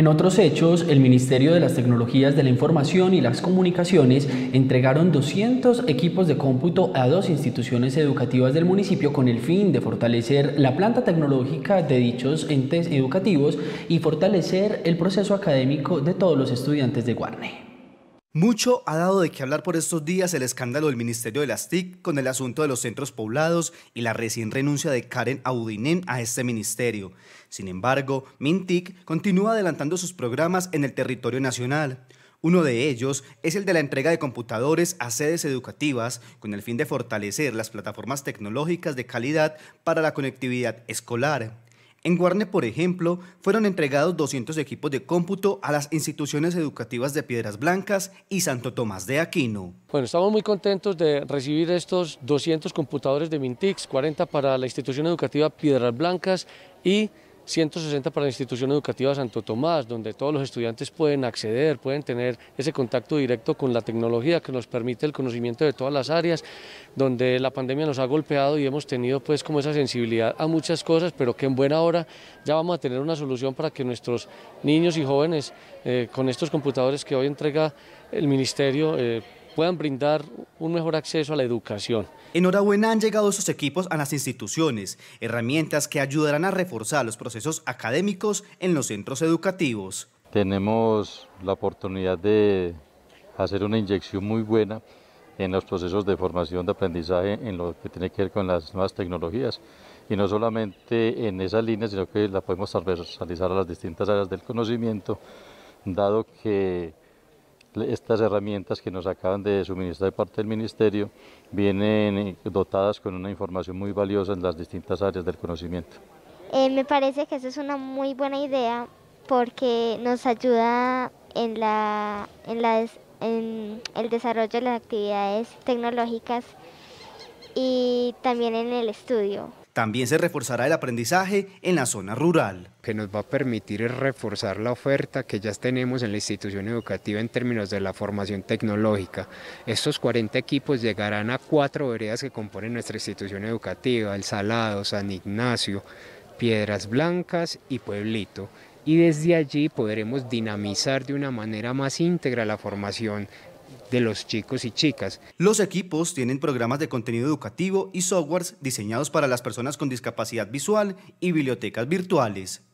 En otros hechos, el Ministerio de las Tecnologías de la Información y las Comunicaciones entregaron 200 equipos de cómputo a dos instituciones educativas del municipio con el fin de fortalecer la planta tecnológica de dichos entes educativos y fortalecer el proceso académico de todos los estudiantes de Guarne. Mucho ha dado de qué hablar por estos días el escándalo del Ministerio de las TIC con el asunto de los centros poblados y la recién renuncia de Karen Audinen a este ministerio. Sin embargo, MinTIC continúa adelantando sus programas en el territorio nacional. Uno de ellos es el de la entrega de computadores a sedes educativas con el fin de fortalecer las plataformas tecnológicas de calidad para la conectividad escolar. En Guarne, por ejemplo, fueron entregados 200 equipos de cómputo a las instituciones educativas de Piedras Blancas y Santo Tomás de Aquino. Bueno, estamos muy contentos de recibir estos 200 computadores de Mintix, 40 para la institución educativa Piedras Blancas y 160 para la institución educativa Santo Tomás, donde todos los estudiantes pueden acceder, pueden tener ese contacto directo con la tecnología que nos permite el conocimiento de todas las áreas, donde la pandemia nos ha golpeado y hemos tenido pues como esa sensibilidad a muchas cosas, pero que en buena hora ya vamos a tener una solución para que nuestros niños y jóvenes eh, con estos computadores que hoy entrega el ministerio eh, puedan brindar un mejor acceso a la educación. Enhorabuena han llegado esos equipos a las instituciones, herramientas que ayudarán a reforzar los procesos académicos en los centros educativos. Tenemos la oportunidad de hacer una inyección muy buena en los procesos de formación de aprendizaje en lo que tiene que ver con las nuevas tecnologías y no solamente en esa línea, sino que la podemos transversalizar a las distintas áreas del conocimiento, dado que estas herramientas que nos acaban de suministrar de parte del Ministerio vienen eh, dotadas con una información muy valiosa en las distintas áreas del conocimiento. Eh, me parece que eso es una muy buena idea porque nos ayuda en el desarrollo de las actividades tecnológicas y también en el estudio. También se reforzará el aprendizaje en la zona rural. que nos va a permitir reforzar la oferta que ya tenemos en la institución educativa en términos de la formación tecnológica. Estos 40 equipos llegarán a cuatro veredas que componen nuestra institución educativa, El Salado, San Ignacio, Piedras Blancas y Pueblito y desde allí podremos dinamizar de una manera más íntegra la formación de los chicos y chicas. Los equipos tienen programas de contenido educativo y softwares diseñados para las personas con discapacidad visual y bibliotecas virtuales.